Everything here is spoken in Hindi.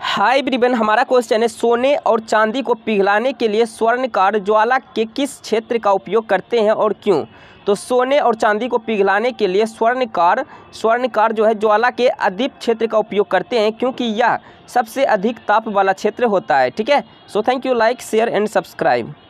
हाई ब्रिबन हमारा क्वेश्चन है सोने और चांदी को पिघलाने के लिए स्वर्णकार ज्वाला के किस क्षेत्र का उपयोग करते हैं और क्यों तो सोने और चांदी को पिघलाने के लिए स्वर्णकार स्वर्णकार जो है ज्वाला के अधिक क्षेत्र का उपयोग करते हैं क्योंकि यह सबसे अधिक ताप वाला क्षेत्र होता है ठीक है so thank you like share and subscribe